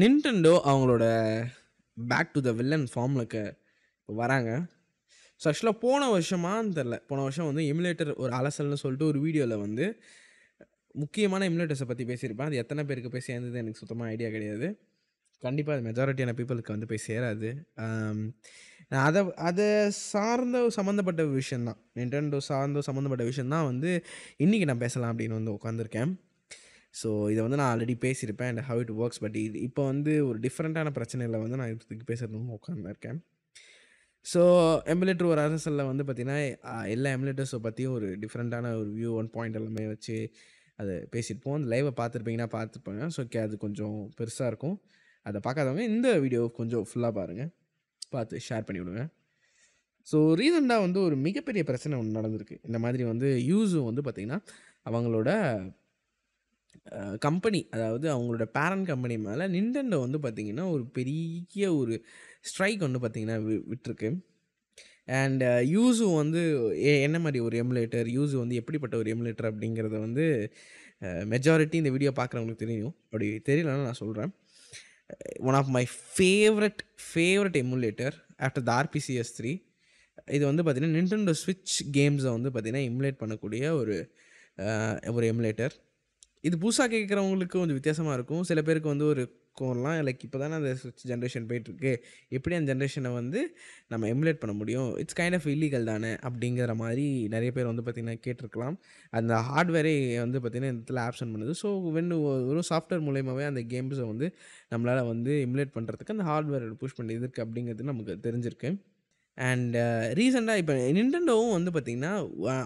நின்டெண்டோ அவங்களோட back to the villain ஃபார்ம்லுக்கு இப்போ வராங்க ஸோ ஆக்சுவலாக போன வருஷமான்னு தெரில போன வருஷம் வந்து எமுலேட்டர் ஒரு அலசல்னு சொல்லிட்டு ஒரு வீடியோவில் வந்து முக்கியமான எமுலேட்டர்ஸை பற்றி பேசியிருப்பேன் அது எத்தனை பேருக்கு போய் சேர்ந்தது எனக்கு சுத்தமாக ஐடியா கிடையாது கண்டிப்பாக அது மெஜாரிட்டியான பீப்புளுக்கு வந்து போய் சேராது நான் அதை அதை சார்ந்த சம்மந்தப்பட்ட விஷயந்தான் நின்டெண்டோ சார்ந்த சம்மந்தப்பட்ட விஷயந்தான் வந்து இன்றைக்கி நான் பேசலாம் அப்படின்னு வந்து உட்காந்துருக்கேன் ஸோ இதை வந்து நான் ஆல்ரெடி பேசியிருப்பேன் and how it works but இது இப்போ வந்து ஒரு டிஃப்ரெண்ட்டான பிரச்சனையில் வந்து நான் இதுக்கு பேசுகிறதுன்னு உட்காந்துருக்கேன் ஸோ எம்எல்ஏட்டர் ஒரு அரசலில் வந்து பார்த்திங்கன்னா எல்லா எம்பிலேட்டர்ஸை பற்றியும் ஒரு டிஃப்ரெண்ட்டான ஒரு வியூ ஒன் பாயிண்ட் எல்லாமே வச்சு அதை பேசியிருப்போம் அந்த லைவை பார்த்துருப்பீங்கன்னா பார்த்துருப்பாங்க ஸோ ஓகே அது கொஞ்சம் பெருசாக இருக்கும் அதை பார்க்காதவங்க இந்த வீடியோ கொஞ்சம் ஃபுல்லாக பாருங்கள் பார்த்து ஷேர் பண்ணி விடுங்க ஸோ ரீசெண்டாக வந்து ஒரு மிகப்பெரிய பிரச்சனை ஒன்று நடந்திருக்கு இந்த மாதிரி வந்து யூஸும் வந்து பார்த்திங்கன்னா அவங்களோட கம்பெனி அதாவது அவங்களோட பேரண்ட் கம்பெனி மேலே நிண்டெண்டோ வந்து பார்த்திங்கன்னா ஒரு பெரிய ஒரு ஸ்ட்ரைக் வந்து பார்த்திங்கன்னா வி விட்டுருக்கு அண்ட் யூஸு வந்து என்ன மாதிரி ஒரு எமுலேட்டர் யூஸு வந்து எப்படிப்பட்ட ஒரு எமுலேட்டர் அப்படிங்கிறத வந்து மெஜாரிட்டி இந்த வீடியோ பார்க்குறவங்களுக்கு தெரியும் அப்படி தெரியலன்னு நான் சொல்கிறேன் one of my favourite favourite emulator after the RPCS three இது வந்து பார்த்திங்கன்னா நிண்டெண்டோ ஸ்விட்ச் கேம்ஸை வந்து பார்த்திங்கன்னா எமுலேட் பண்ணக்கூடிய ஒரு ஒரு எமுலேட்டர் இது புதுசாக கேட்குறவங்களுக்கு கொஞ்சம் வித்தியாசமாக இருக்கும் சில பேருக்கு வந்து ஒரு கோர்லாம் லைக் இப்போ தானே அந்த ஜென்ரேஷன் போயிட்டுருக்கு எப்படி அந்த ஜென்ரேஷனை வந்து நம்ம எமுலேட் பண்ண முடியும் இட்ஸ் கைண்ட் ஆஃப் இல்லீகல் தானே அப்படிங்கிற மாதிரி நிறைய பேர் வந்து பார்த்திங்கன்னா கேட்டிருக்கலாம் அந்த ஹார்ட்வேரே வந்து பார்த்திங்கன்னா இந்த இடத்துல ஆப்ஷன் பண்ணுது ஸோ வென் ஒரு சாஃப்ட்வேர் மூலயமாவே அந்த கேம்ஸை வந்து நம்மளால் வந்து எமுலேட் பண்ணுறதுக்கு அந்த ஹார்ட்வேர் புஷ் பண்ணி இருக்குது அப்படிங்கிறது நமக்கு தெரிஞ்சிருக்கு அண்ட் ரீசெண்டாக இப்போ நின்டெண்டோவும் வந்து பார்த்திங்கன்னா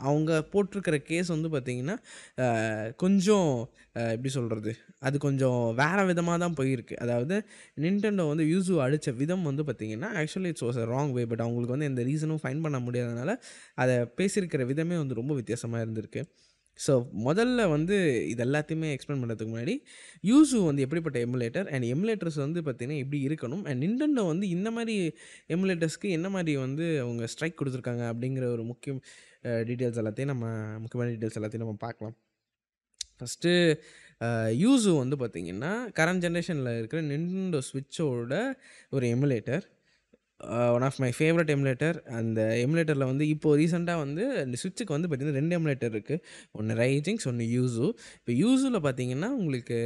அவங்க போட்டிருக்கிற கேஸ் வந்து பார்த்திங்கன்னா கொஞ்சம் எப்படி சொல்கிறது அது கொஞ்சம் வேறு விதமாக தான் போயிருக்கு அதாவது நின்டெண்டோ வந்து யூஸு அடித்த விதம் வந்து பார்த்திங்கன்னா actually it's was a wrong way but அவங்களுக்கு வந்து எந்த ரீசனும் ஃபைன் பண்ண முடியாதனால அதை பேசியிருக்கிற விதமே வந்து ரொம்ப வித்தியாசமாக இருந்திருக்கு ஸோ முதல்ல வந்து இது எல்லாத்தையுமே எக்ஸ்பிளைன் பண்ணுறதுக்கு முன்னாடி யூசு வந்து எப்படிப்பட்ட எமுலேட்டர் அண்ட் எமுலேட்டர்ஸ் வந்து பார்த்திங்கன்னா எப்படி இருக்கணும் அண்ட் நிண்டண்டோ வந்து இந்த மாதிரி எமுலேட்டர்ஸ்க்கு என்ன மாதிரி வந்து அவங்க ஸ்ட்ரைக் கொடுத்துருக்காங்க அப்படிங்கிற ஒரு முக்கிய டீட்டெயில்ஸ் எல்லாத்தையும் நம்ம முக்கியமான டீட்டெயில்ஸ் எல்லாத்தையும் நம்ம பார்க்கலாம் ஃபஸ்ட்டு யூஸு வந்து பார்த்திங்கன்னா கரண்ட் ஜென்ரேஷனில் இருக்கிற நிண்டோ ஸ்விட்சோட ஒரு emulator one of my favourite emulator அந்த எமுலேட்டரில் வந்து இப்போது ரீசெண்டாக வந்து இந்த சுவிட்சுக்கு வந்து பார்த்திங்கன்னா ரெண்டு எமுலேட்டர் இருக்குது ஒன்று ரைஜிங்ஸ் ஒன்று யூஸு இப்போ யூஸில் பார்த்தீங்கன்னா உங்களுக்கு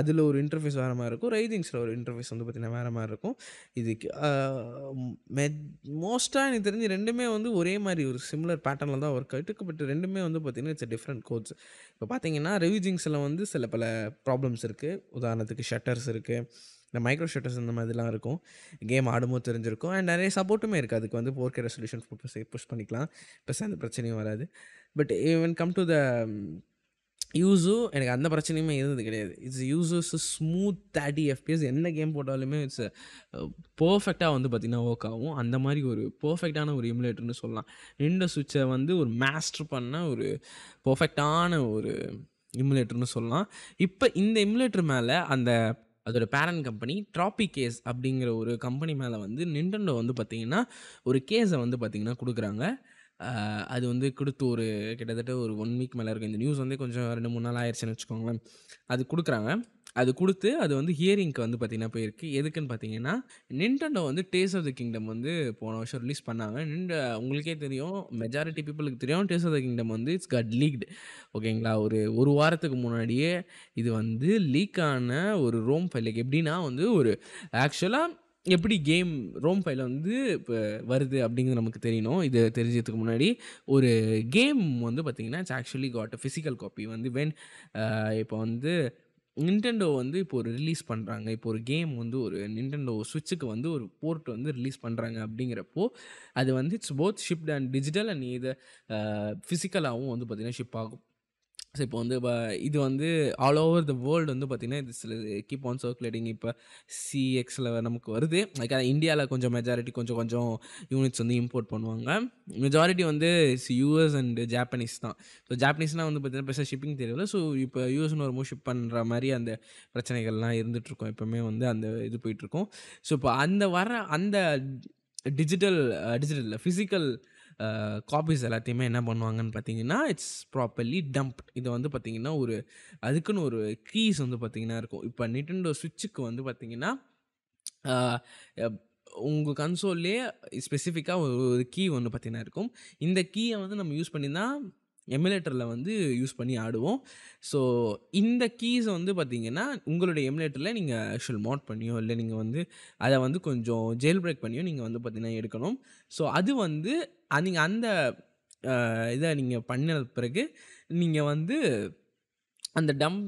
அதில் ஒரு இன்டர்ஃபேஸ் வேறு மாதிரி இருக்கும் ரைஜிங்ஸில் ஒரு இன்டர்ஃபேஸ் வந்து பார்த்திங்கன்னா வேறு மாதிரி இருக்கும் இதுக்கு மோஸ்ட்டாக எனக்கு தெரிஞ்சு ரெண்டுமே வந்து ஒரே மாதிரி ஒரு சிமிலர் பேட்டர்னில் தான் ஒர்க் ஆகிட்டு பட் ரெண்டுமே வந்து பார்த்திங்கன்னா இட்ஸ் டிஃப்ரெண்ட் கோட்ஸ் இப்போ பார்த்தீங்கன்னா ரெவிஜிங்ஸில் வந்து சில பல ப்ராப்ளம்ஸ் இருக்குது உதாரணத்துக்கு ஷட்டர்ஸ் இருக்குது இந்த மைக்ரோ ஷட்டர்ஸ் இந்த மாதிரிலாம் இருக்கும் கேம் ஆடும்போது தெரிஞ்சிருக்கும் அண்ட் நிறைய சப்போர்ட்டுமே இருக்குது அதுக்கு வந்து ஃபோர் கே ரெசல்யூஷன்ஸ் போட்டு புஷ் பண்ணிக்கலாம் பெஸ் அந்த பிரச்சனையும் வராது but even come to the Yuzu எனக்கு அந்த பிரச்சனையுமே இருந்தது கிடையாது it's uses smooth thirty FPS என்ன கேம் போட்டாலுமே இட்ஸ் பர்ஃபெக்டாக uh, வந்து பார்த்திங்கன்னா ஒர்க் ஆகும் அந்த மாதிரி ஒரு பர்ஃபெக்டான ஒரு எமுலேட்டர்னு சொல்லலாம் நின்ற சுவிட்சை வந்து ஒரு மாஸ்டர் பண்ண ஒரு பர்ஃபெக்டான ஒரு இமுலேட்டர்னு சொல்லலாம் இப்போ இந்த இமுலேட்டர் மேலே அந்த அதோட பேரண்ட் கம்பெனி ட்ராபி கேஸ் அப்படிங்கிற ஒரு கம்பெனி மேலே வந்து நின்டன்டோ வந்து பார்த்திங்கன்னா ஒரு கேஸை வந்து பார்த்திங்கன்னா கொடுக்குறாங்க அது வந்து கொடுத்து ஒரு கிட்டத்தட்ட ஒரு ஒன் வீக் மேலே இருக்குது இந்த நியூஸ் வந்து கொஞ்சம் ரெண்டு மூணு நாள் ஆயிடுச்சுன்னு வச்சுக்கோங்களேன் அது கொடுக்குறாங்க அது கொடுத்து அது வந்து ஹியரிங்க்கு வந்து பார்த்தீங்கன்னா போயிருக்கு எதுக்குன்னு பார்த்தீங்கன்னா நின்டனோ வந்து டேஸ் ஆஃப் த கிங்டம் வந்து போன வருஷம் ரிலீஸ் பண்ணாங்க நின்ட உங்களுக்கே தெரியும் மெஜாரிட்டி பீப்புளுக்கு தெரியும் டேஸ் ஆஃப் த கிங்டம் வந்து இட்ஸ் கட் லீக்டு ஓகேங்களா ஒரு ஒரு வாரத்துக்கு முன்னாடியே இது வந்து லீக் ஆன ஒரு ரோம் ஃபைல் எப்படின்னா வந்து ஒரு ஆக்சுவலாக எப்படி கேம் ரோம் ஃபைல் வந்து இப்போ வருது அப்படிங்கிறது நமக்கு தெரியணும் இது தெரிஞ்சதுக்கு முன்னாடி ஒரு கேம் வந்து பார்த்திங்கன்னா it's actually got physical copy வந்து வென் இப்போ வந்து நின்டெண்டோ வந்து இப்போ ஒரு ரிலீஸ் பண்ணுறாங்க இப்போ ஒரு கேம் வந்து ஒரு நின்டெண்டோ சுவிட்சுக்கு வந்து ஒரு போர்ட் வந்து ரிலீஸ் பண்ணுறாங்க அப்படிங்கிறப்போ அது வந்து it's both shift and digital and இது ஃபிசிக்கலாகவும் வந்து பார்த்திங்கன்னா ஷிப் ஆகும் ஸோ இப்போ வந்து இப்போ இது வந்து ஆல் ஓவர் த வேர்ல்டு வந்து பார்த்திங்கன்னா இது சில கீப் ஆன் சர்க்குலேட்டிங் இப்போ சிஎக்ஸில் நமக்கு வருது லைக் இந்தியாவில் கொஞ்சம் மெஜாரிட்டி கொஞ்சம் கொஞ்சம் யூனிட்ஸ் வந்து இம்போர்ட் பண்ணுவாங்க மெஜாரிட்டி வந்து யூஎஸ் அண்ட் ஜாப்பனீஸ் தான் ஸோ ஜாப்பனீஸ்னால் வந்து பார்த்திங்கன்னா பெருசாக ஷிப்பிங் தெரியல ஸோ இப்போ யூஎஸ்னு ஒரு மூவ் ஷிப் பண்ணுற மாதிரி அந்த பிரச்சனைகள்லாம் இருந்துகிட்ருக்கோம் எப்போவுமே வந்து அந்த இது போயிட்டுருக்கோம் ஸோ இப்போ அந்த வர அந்த டிஜிட்டல் டிஜிட்டலில் ஃபிசிக்கல் காப்பீஸ் எல்லாத்தையுமே என்ன பண்ணுவாங்கன்னு பார்த்தீங்கன்னா இட்ஸ் ப்ராப்பர்லி டம்ப் இதை வந்து பார்த்திங்கன்னா ஒரு அதுக்குன்னு ஒரு கீஸ் வந்து பார்த்திங்கன்னா இருக்கும் இப்போ நிட்டண்டோ சுவிட்சுக்கு வந்து பார்த்திங்கன்னா உங்கள் கன்சோல்லே ஸ்பெசிஃபிக்காக ஒரு கீ ஒன்று பார்த்திங்கன்னா இருக்கும் இந்த கீயை வந்து நம்ம யூஸ் பண்ணி தான் எமுலேட்டரில் வந்து யூஸ் பண்ணி ஆடுவோம் ஸோ இந்த கீஸை வந்து பார்த்திங்கன்னா உங்களுடைய எமுலேட்டரில் நீங்கள் ஆக்சுவல் மோட் பண்ணியோ இல்லை நீங்கள் வந்து அதை வந்து கொஞ்சம் ஜெயில் பிரேக் பண்ணியோ நீங்கள் வந்து பார்த்திங்கன்னா எடுக்கணும் ஸோ அது வந்து நீங்கள் அந்த இதை நீங்கள் பண்ணின பிறகு நீங்கள் வந்து அந்த டம்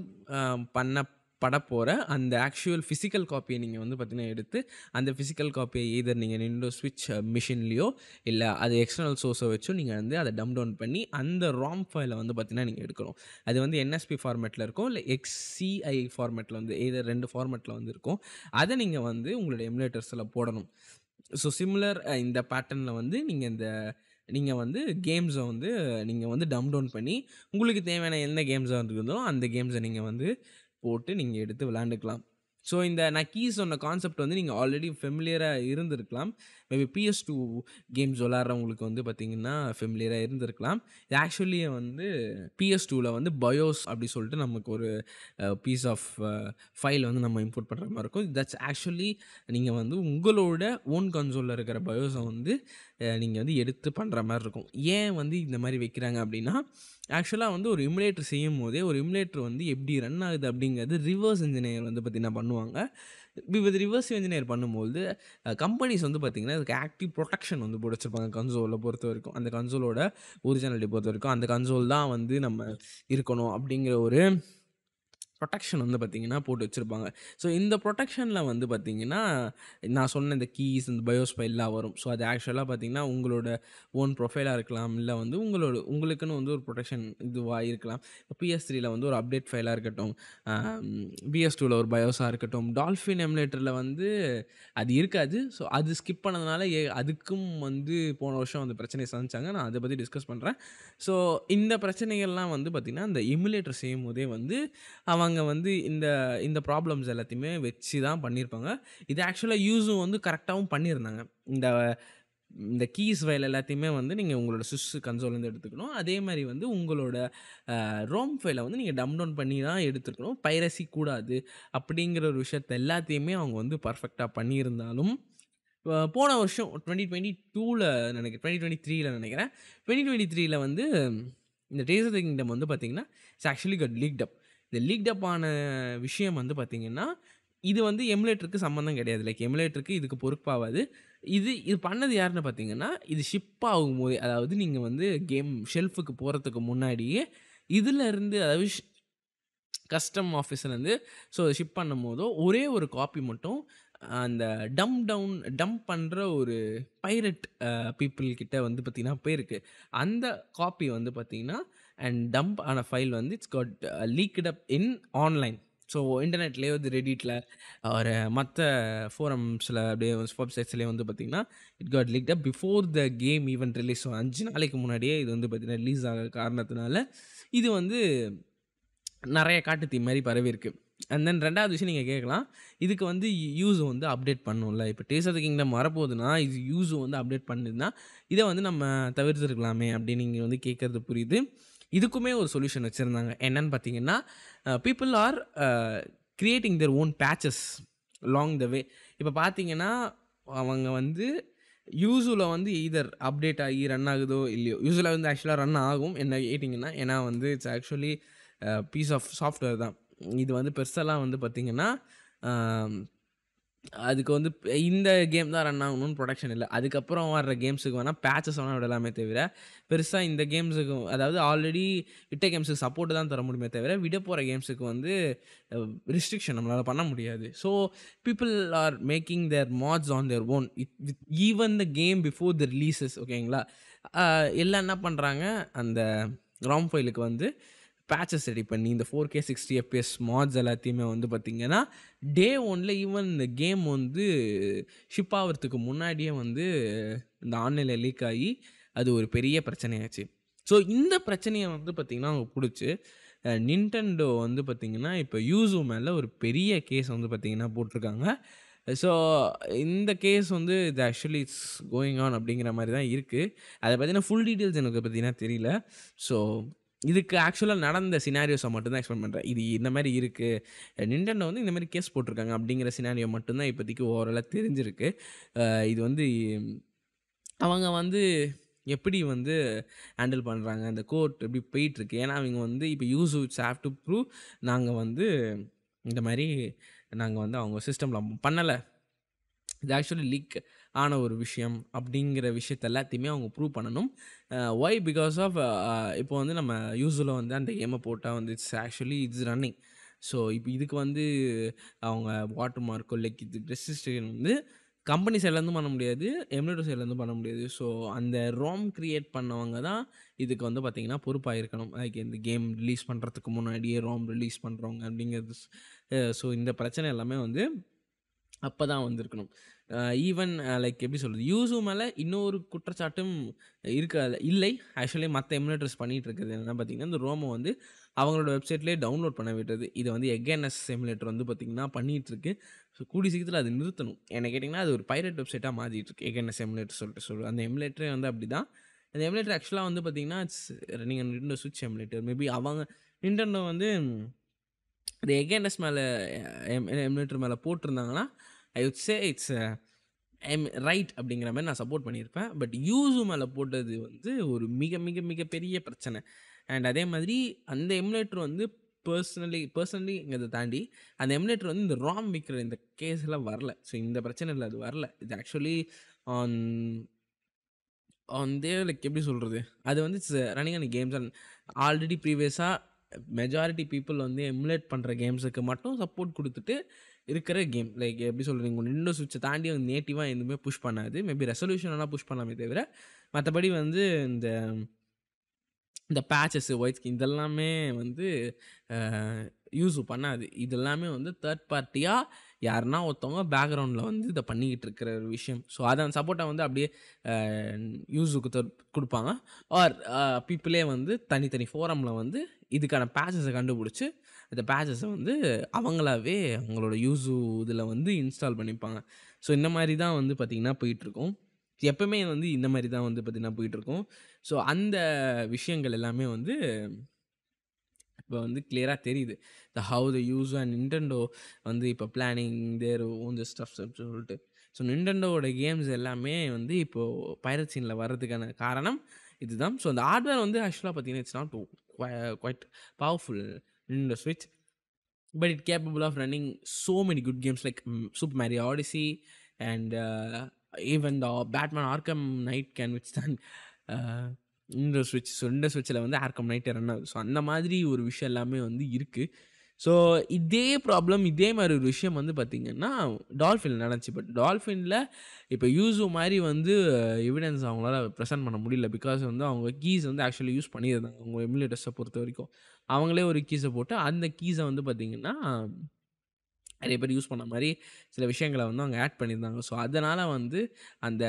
பண்ண படப்போகிற அந்த ஆக்சுவல் ஃபிசிக்கல் காப்பியை நீங்கள் வந்து பார்த்திங்கன்னா எடுத்து அந்த ஃபிசிக்கல் காப்பியை எய்தர் நீங்கள் நின்று ஸ்விட்ச் மிஷின்லேயோ இல்லை அது எக்ஸ்டர்னல் சோர்ஸை வச்சோ நீங்கள் வந்து அதை டம் டவுன் பண்ணி அந்த ராம் ஃபைலை வந்து பார்த்திங்கன்னா நீங்கள் எடுக்கணும் அது வந்து என்எஸ்பி ஃபார்மேட்டில் இருக்கும் இல்லை எக்ஸ்சிஐ ஃபார்மேட்டில் வந்து எய்தர் ரெண்டு ஃபார்மேட்டில் வந்து இருக்கும் அதை நீங்கள் வந்து உங்களோட எமுலேட்டர்ஸில் போடணும் ஸோ சிமிலர் இந்த பேட்டர்னில் வந்து நீங்கள் இந்த நீங்கள் வந்து கேம்ஸை வந்து நீங்கள் வந்து டம் டவுன் பண்ணி உங்களுக்கு தேவையான எந்த கேம்ஸாக இருக்குதோ அந்த கேம்ஸை நீங்கள் வந்து போட்டு நீங்கள் எடுத்து விளாண்டுக்கலாம் ஸோ இந்த நான் கீ சொன்ன கான்செப்ட் வந்து நீங்கள் ஆல்ரெடி ஃபெமிலியராக இருந்திருக்கலாம் மேபி பிஎஸ் டூ கேம்ஸ் விளாட்றவங்களுக்கு வந்து பார்த்திங்கன்னா ஃபெமிலியராக இருந்திருக்கலாம் இது ஆக்சுவலி வந்து பிஎஸ் டூவில் வந்து பயோஸ் அப்படி சொல்லிட்டு நமக்கு ஒரு பீஸ் ஆஃப் ஃபைல் வந்து நம்ம இம்போர்ட் பண்ணுற மாதிரி இருக்கும் தட்ஸ் ஆக்சுவலி நீங்கள் வந்து உங்களோட ஓன் கன்சோலில் இருக்கிற பயோஸை வந்து நீங்கள் வந்து எடுத்து பண்ணுற மாதிரி இருக்கும் ஏன் வந்து இந்த மாதிரி வைக்கிறாங்க அப்படின்னா ஆக்சுவலாக வந்து ஒரு இம்லேட்டர் செய்யும் போதே ஒரு இம்லேட்டர் வந்து எப்படி ரன் ஆகுது அப்படிங்கிறது ரிவர்ஸ் இன்ஜினியர் வந்து பார்த்திங்கன்னா பண்ணுவாங்க இது ரிவர்ஸ் இன்ஜினியர் பண்ணும்போது கம்பெனிஸ் வந்து பார்த்திங்கன்னா அதுக்கு ஆக்டிவ் ப்ரொடெக்ஷன் வந்து பிடிச்சிருப்பாங்க கன்சோலை பொறுத்த வரைக்கும் அந்த கன்சோலோட ஒரிஜினாலிட்டி பொறுத்த வரைக்கும் அந்த கன்சோல் தான் வந்து நம்ம இருக்கணும் அப்படிங்கிற ஒரு ப்ரொடெக்ஷன் வந்து பார்த்திங்கன்னா போட்டு வச்சுருப்பாங்க ஸோ இந்த ப்ரொடெக்ஷனில் வந்து பார்த்திங்கன்னா நான் சொன்ன இந்த கீஸ் இந்த பயோஸ்பை எல்லாம் வரும் ஸோ அது ஆக்சுவலாக பார்த்திங்கன்னா உங்களோட ஓன் ப்ரொஃபைலாக இருக்கலாம் இல்லை வந்து உங்களோட உங்களுக்குன்னு வந்து ஒரு ப்ரொடெக்ஷன் இதுவாக இருக்கலாம் இப்போ பிஎஸ் த்ரீயில் வந்து ஒரு அப்டேட் ஃபைலாக இருக்கட்டும் பிஎஸ் டூவில் ஒரு பயோஸாக இருக்கட்டும் டால்ஃபின் எம்லேட்டரில் வந்து அது இருக்காது ஸோ அது ஸ்கிப் பண்ணதுனால ஏ அதுக்கும் வந்து போன வருஷம் அந்த பிரச்சனையை சந்திச்சாங்க நான் அதை பற்றி டிஸ்கஸ் பண்ணுறேன் ஸோ இந்த பிரச்சனைகள்லாம் வந்து பார்த்திங்கன்னா அந்த எமுலேட்டர் செய்யும் போதே வந்து அவன் அவங்க வந்து இந்த இந்த ப்ராப்ளம்ஸ் எல்லாத்தையுமே வச்சு தான் பண்ணியிருப்பாங்க இது ஆக்சுவலாக யூஸும் வந்து கரெக்டாகவும் பண்ணியிருந்தாங்க இந்த இந்த கீஸ் ஃபைல் எல்லாத்தையுமே வந்து நீங்கள் உங்களோட சுவிஸ் கன்சோல்லேருந்து எடுத்துக்கணும் அதே மாதிரி வந்து உங்களோட ரோம் ஃபைலை வந்து நீங்கள் டம் டவுன் பண்ணி தான் எடுத்துக்கணும் பைரசி கூடாது அப்படிங்கிற ஒரு விஷயத்த எல்லாத்தையுமே அவங்க வந்து பர்ஃபெக்டாக பண்ணியிருந்தாலும் போன வருஷம் டுவெண்ட்டி டுவெண்ட்டி டூவில் நினைக்கிறேன் டுவெண்ட்டி டுவெண்ட்டி த்ரீல நினைக்கிறேன் டுவெண்ட்டி டுவெண்ட்டி த்ரீல வந்து இந்த டேஸ் ஆஃப் த கிங்டம் வந்து பார்த்திங்கன்னா இட்ஸ் ஆக்சுவலி கட் லீக்டப் இந்த லீக்டப் ஆன விஷயம் வந்து பார்த்திங்கன்னா இது வந்து எமுலேட்டருக்கு சம்மந்தம் கிடையாது லைக் எமுலேட்டருக்கு இதுக்கு பொறுப்பாகாது இது இது பண்ணது யாருன்னு பார்த்தீங்கன்னா இது ஷிப் ஆகும்போது அதாவது நீங்கள் வந்து கேம் ஷெல்ஃபுக்கு போகிறதுக்கு முன்னாடியே இதில் இருந்து அதாவது கஸ்டம் ஆஃபீஸ்லேருந்து ஸோ ஷிப் பண்ணும் போதோ ஒரே ஒரு காப்பி மட்டும் அந்த டம்ப் டவுன் டம்ப் பண்ணுற ஒரு பைரட் பீப்புள்கிட்ட வந்து பார்த்திங்கன்னா போயிருக்கு அந்த காப்பி வந்து பார்த்திங்கன்னா அண்ட் டம்ப் ஆன ஃபைல் வந்து it's got leaked up in online so இன்டர்நெட்லேயோ இது ரெடிட்டில் ஒரு மற்ற ஃபோரம்ஸில் அப்படியே வெப்சைட்ஸ்லேயே வந்து பார்த்திங்கன்னா it got leak up before the game event release அஞ்சு நாளைக்கு முன்னாடியே இது வந்து பார்த்திங்கன்னா ரிலீஸ் ஆக காரணத்தினால இது வந்து நிறைய காட்டுத்தீ மாதிரி பரவி இருக்கு அண்ட் தென் ரெண்டாவது விஷயம் நீங்கள் கேட்கலாம் இதுக்கு வந்து யூஸ் வந்து அப்டேட் பண்ணும்ல இப்போ டேஸ் ஆஃப் த கிங்டம் வரப்போகுதுன்னா இது யூஸ் வந்து அப்டேட் பண்ணுதுன்னா இதை வந்து நம்ம தவிர்த்துருக்கலாமே அப்படின்னு நீங்கள் வந்து கேட்குறது புரியுது இதுக்குமே ஒரு சொல்யூஷன் வச்சுருந்தாங்க என்னன்னு பார்த்தீங்கன்னா people are creating their own patches long the way இப்போ பார்த்தீங்கன்னா அவங்க வந்து யூஸுவில் வந்து ஈதர் அப்டேட் ஆகி ரன் ஆகுதோ இல்லையோ யூஸில் வந்து ஆக்சுவலாக ரன் ஆகும் என்ன கேட்டிங்கன்னா ஏன்னா வந்து it's actually piece of software தான் இது வந்து பெருசெல்லாம் வந்து பார்த்திங்கன்னா அதுக்கு வந்து இந்த கேம் தான் ரன் ஆகணும்னு ப்ரொடக்ஷன் இல்லை அதுக்கப்புறம் வர்ற கேம்ஸுக்கு வேணால் பேச்சஸ் வேணால் விடலாமே தவிர பெருசாக இந்த கேம்ஸுக்கு அதாவது ஆல்ரெடி விட்ட கேம்ஸுக்கு சப்போர்ட்டு தான் தர முடியுமே தவிர விட போகிற கேம்ஸுக்கு வந்து ரிஸ்ட்ரிக்ஷன் நம்மளால் பண்ண முடியாது so people are making their mods on their own it even the game before the releases ஓகேங்களா எல்லாம் என்ன பண்ணுறாங்க அந்த ராம் ஃபைலுக்கு வந்து பேச்சஸ் ரெடி பண்ணி இந்த four K sixty FPS smarts எல்லாத்தையுமே வந்து பார்த்திங்கன்னா டே ஒனில் ஈவன் இந்த கேம் வந்து ஷிப் ஆகிறதுக்கு முன்னாடியே வந்து இந்த ஆன்லைனில் லீக் ஆகி அது ஒரு பெரிய பிரச்சனையாச்சு ஸோ இந்த பிரச்சனையை வந்து பார்த்திங்கன்னா அவங்க பிடிச்சி நின்டெண்டோ வந்து பார்த்திங்கன்னா இப்போ யூஸு மேலே ஒரு பெரிய கேஸ் வந்து பார்த்திங்கன்னா போட்டிருக்காங்க ஸோ இந்த கேஸ் வந்து இது ஆக்சுவலி இட்ஸ் கோயிங் ஆன் அப்படிங்கிற மாதிரி தான் இருக்குது அதை பற்றின ஃபுல் டீட்டெயில்ஸ் எனக்கு பார்த்தீங்கன்னா தெரியல ஸோ இதுக்கு ஆக்சுவலாக நடந்த சினாரியோஸை மட்டும்தான் எக்ஸ்பிளைன் பண்ணுறேன் இது இந்த மாதிரி இருக்குது நிண்டனில் வந்து இந்த மாதிரி கேஸ் போட்டிருக்காங்க அப்படிங்கிற சினாரியோ மட்டும்தான் இப்போதைக்கு ஓரளவு தெரிஞ்சிருக்கு இது வந்து அவங்க வந்து எப்படி வந்து ஹேண்டில் பண்ணுறாங்க அந்த கோர்ட் எப்படி போயிட்டுருக்கு ஏன்னா அவங்க வந்து இப்போ Yuzu it's have to prove நாங்கள் வந்து இந்த மாதிரி நாங்கள் வந்து அவங்க சிஸ்டமில் பண்ணலை இது ஆக்சுவலி லீக் ஆன ஒரு விஷயம் அப்படிங்கிற விஷயத்த எல்லாத்தையுமே அவங்க ப்ரூவ் பண்ணணும் ஒய் பிகாஸ் ஆஃப் இப்போ வந்து நம்ம யூஸில் வந்து அந்த கேமை போட்டால் வந்து it's actually it's running so இப்போ இதுக்கு வந்து அவங்க வாட்டர் மார்க்கோ லைக் இது ரெசிஸ்ட்ரேஷன் வந்து கம்பெனி சைட்லேருந்து பண்ண முடியாது எம்னேட்டோ சைட்லேருந்து பண்ண முடியாது ஸோ அந்த ரோம் க்ரியேட் பண்ணவங்க தான் இதுக்கு வந்து பார்த்திங்கன்னா பொறுப்பாக இருக்கணும் லைக் இந்த கேம் ரிலீஸ் பண்ணுறதுக்கு முன்னாடியே ரோம் ரிலீஸ் பண்ணுறவங்க அப்படிங்கிறது ஸோ இந்த பிரச்சனை எல்லாமே வந்து அப்போ தான் வந்திருக்கணும் ஈவன் லைக் எப்படி சொல்கிறது யூஸு மேலே இன்னொரு குற்றச்சாட்டும் இருக்க இல்லை ஆக்சுவலி மற்ற எம்யூனேட்டர்ஸ் பண்ணிகிட்டு இருக்குது என்னென்னா பார்த்தீங்கன்னா இந்த ரோமோ வந்து அவங்களோட வெப்சைட்லேயே டவுன்லோட் பண்ண விட்டது இதை வந்து எக்என்எஸ் எமுலேட்டர் வந்து பார்த்திங்கன்னா பண்ணிகிட்ருக்கு ஸோ கூடி சீக்கிரத்தில் அது நிறுத்தணும் என்ன கேட்டிங்கன்னா அது ஒரு பைரட் வெப்சைட்டாக மாற்றிட்டு இருக்கு எக்என்எஸ் எமுலேட்டர் சொல்லிட்டு சொல்லு அந்த எமுலேட்டரே வந்து அப்படி தான் அந்த எமுலேட்டர் ஆக்சுவலாக வந்து பார்த்திங்கன்னா நீங்கள் நின்று சுவிட்ச் எமுலேட்டர் மேபி அவங்க நிண்டோ வந்து இது எகேண்டஸ் மேலே எம்னேட்டர் மேலே போட்டிருந்தாங்கன்னா ஐ உட் சே இட்ஸ் எம் ரைட் அப்படிங்கிற மாதிரி நான் சப்போர்ட் பண்ணியிருப்பேன் பட் யூஸு மேலே போட்டது வந்து ஒரு மிக மிக மிகப்பெரிய பிரச்சனை அண்ட் அதே மாதிரி அந்த எம்லேட்டர் வந்து பர்சனலி பர்சனலிங்கிறத தாண்டி அந்த எம்லேட்டர் வந்து இந்த ராம் விற்கிற இந்த கேஸில் வரல ஸோ இந்த பிரச்சனையில் அது வரல இது actually on on they like எப்படி சொல்கிறது அது வந்து running and games and already ப்ரீவியஸாக மெஜாரிட்டி பீப்புள் வந்து எமுலேட் பண்ணுற கேம்ஸுக்கு மட்டும் சப்போர்ட் கொடுத்துட்டு இருக்கிற கேம் லைக் எப்படி சொல்கிறீங்க நின்று சுவிட்சை தாண்டி வந்து நேட்டிவாக எதுவுமே புஷ் பண்ணாது மேபி ரெசல்யூஷன் ஆனால் புஷ் பண்ணாமே தவிர மற்றபடி வந்து இந்த இந்த பேச்சஸ் ஒயிட் ஸ்கின் இதெல்லாமே வந்து யூஸ் பண்ணாது இதெல்லாமே வந்து தேர்ட் பார்ட்டியாக யாருன்னா ஒருத்தவங்க பேக்ரவுண்டில் வந்து இதை பண்ணிக்கிட்டு இருக்கிற ஒரு விஷயம் ஸோ அதை அந்த சப்போர்ட்டை வந்து அப்படியே யூஸுக்கு கொடுப்பாங்க ஆர் பீப்புளே வந்து தனித்தனி ஃபோரமில் வந்து இதுக்கான பேச்சஸை கண்டுபிடிச்சி அந்த பேச்சஸை வந்து அவங்களாவே அவங்களோட யூஸு இதில் வந்து இன்ஸ்டால் பண்ணிப்பாங்க ஸோ இந்த மாதிரி தான் வந்து பார்த்திங்கன்னா போயிட்டுருக்கோம் எப்பவுமே வந்து இந்த மாதிரி தான் வந்து பார்த்திங்கன்னா போயிட்டுருக்கோம் ஸோ அந்த விஷயங்கள் எல்லாமே வந்து இப்போ வந்து கிளியராக தெரியுது the how the Yuzu and Nintendo வந்து இப்போ planning their own the stuffs அப்படின்னு சொல்லிட்டு ஸோ நின்டெண்டோட கேம்ஸ் எல்லாமே வந்து இப்போது பைரட் சீனில் வர்றதுக்கான காரணம் இதுதான் ஸோ அந்த ஹார்ட்வேர் வந்து ஆக்சுவலாக பார்த்தீங்கன்னா it's not quite powerful Nintendo ஸ்விட்ச் but it capable of running so many good games like super Mario odyssey and even the Batman Arkham Knight can which தான் இந்த ஸ்விட்ச் சொந்த சுவிட்சில் வந்து ஏர்கம் நைட் ரன் ஆகுது ஸோ அந்த மாதிரி ஒரு விஷயம் எல்லாமே வந்து இருக்குது ஸோ இதே ப்ராப்ளம் இதே மாதிரி ஒரு விஷயம் வந்து பார்த்திங்கன்னா டால்ஃபின் நடந்துச்சு பட் டால்ஃபினில் இப்போ யூஸ் மாதிரி வந்து எவிடன்ஸ் அவங்களால ப்ரெசென்ட் பண்ண முடியல பிகாஸ் வந்து அவங்க கீஸ் வந்து ஆக்சுவலி யூஸ் பண்ணியிருந்தாங்க அவங்க எமுலேட்டர்ஸை பொறுத்த வரைக்கும் அவங்களே ஒரு கீஸை போட்டு அந்த கீஸை வந்து பார்த்திங்கன்னா நிறைய பேர் யூஸ் பண்ண மாதிரி சில விஷயங்களை வந்து அவங்க ஆட் பண்ணியிருந்தாங்க ஸோ அதனால் வந்து அந்த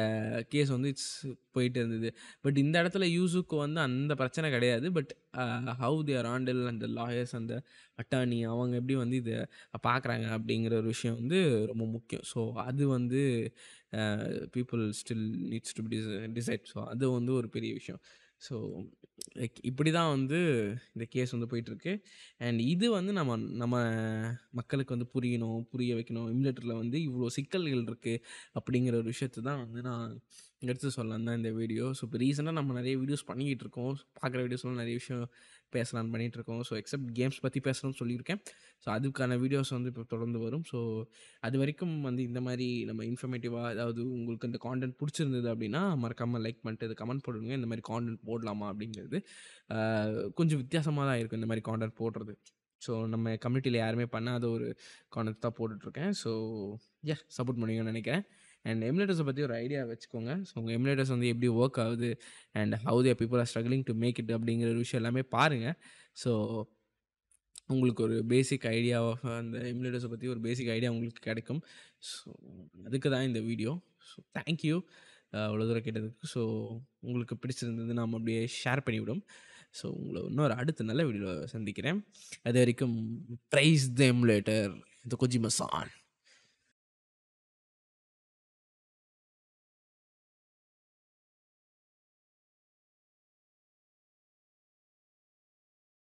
கேஸ் வந்து இட்ஸ் போயிட்டு இருந்தது பட் இந்த இடத்துல யூஸுக்கு வந்து அந்த பிரச்சனை கிடையாது பட் ஹவு தி ஆண்டில் அந்த லாயர்ஸ் அந்த அட்டார்னி அவங்க எப்படி வந்து இதை பார்க்குறாங்க அப்படிங்கிற ஒரு விஷயம் வந்து ரொம்ப முக்கியம் ஸோ அது வந்து people still needs to decide so அது வந்து ஒரு பெரிய விஷயம் ஸோ லைக் இப்படி தான் வந்து இந்த கேஸ் வந்து போயிட்டுருக்கு அண்ட் இது வந்து நம்ம நம்ம மக்களுக்கு வந்து புரியணும் புரிய வைக்கணும் இம்லெட்டரில் வந்து இவ்வளோ சிக்கல்கள் இருக்குது அப்படிங்கிற ஒரு விஷயத்தை தான் வந்து நான் எடுத்து சொல்லலாம் தான் இந்த வீடியோ ஸோ இப்போ ரீசெண்டாக நம்ம நிறைய வீடியோஸ் பண்ணிக்கிட்டு இருக்கோம் பார்க்குற வீடியோஸ்லாம் நிறைய விஷயம் பேசலான்னு பண்ணிகிட்டு இருக்கோம் ஸோ எக்ஸப்ட் கேம்ஸ் பற்றி பேசணும்னு சொல்லியிருக்கேன் ஸோ அதுக்கான வீடியோஸ் வந்து இப்போ தொடர்ந்து வரும் ஸோ அது வரைக்கும் வந்து இந்த மாதிரி நம்ம இன்ஃபர்மேட்டிவாக ஏதாவது உங்களுக்கு இந்த காண்டென்ட் பிடிச்சிருந்தது அப்படின்னா மறக்காமல் லைக் பண்ணிட்டு இது கமெண்ட் போடுங்க இந்த மாதிரி காண்டென்ட் போடலாமா அப்படிங்கிறது கொஞ்சம் வித்தியாசமாக தான் இருக்கும் இந்த மாதிரி காண்டென்ட் போடுறது ஸோ நம்ம கம்யூனிட்டியில் யாருமே பண்ணாத ஒரு காண்டென்ட் தான் போட்டுட்ருக்கேன் ஸோ ஏ சப்போர்ட் பண்ணுங்கன்னு நினைக்கிறேன் அண்ட் எம்லேட்டர்ஸை பற்றி ஒரு ஐடியா வச்சுக்கோங்க ஸோ உங்கள் எமுலேட்டர்ஸ் வந்து எப்படி ஒர்க் ஆகுது and how their people are struggling to make it அப்படிங்கிற விஷயம் எல்லாமே பாருங்கள் ஸோ உங்களுக்கு ஒரு பேசிக் ஐடியா ஆஃப் அந்த எமுலேட்டர்ஸை பற்றி ஒரு பேசிக் ஐடியா உங்களுக்கு கிடைக்கும் ஸோ அதுக்கு தான் இந்த வீடியோ ஸோ தேங்க்யூ அவ்வளோ தூரம் கேட்டதுக்கு ஸோ உங்களுக்கு பிடிச்சிருந்தது நாம் அப்படியே ஷேர் பண்ணிவிடும் ஸோ உங்களை இன்னொரு அடுத்த நல்ல வீடியோவில் சந்திக்கிறேன் அது வரைக்கும் ப்ரைஸ் த எமுலேட்டர் இந்த கொஜிமசான்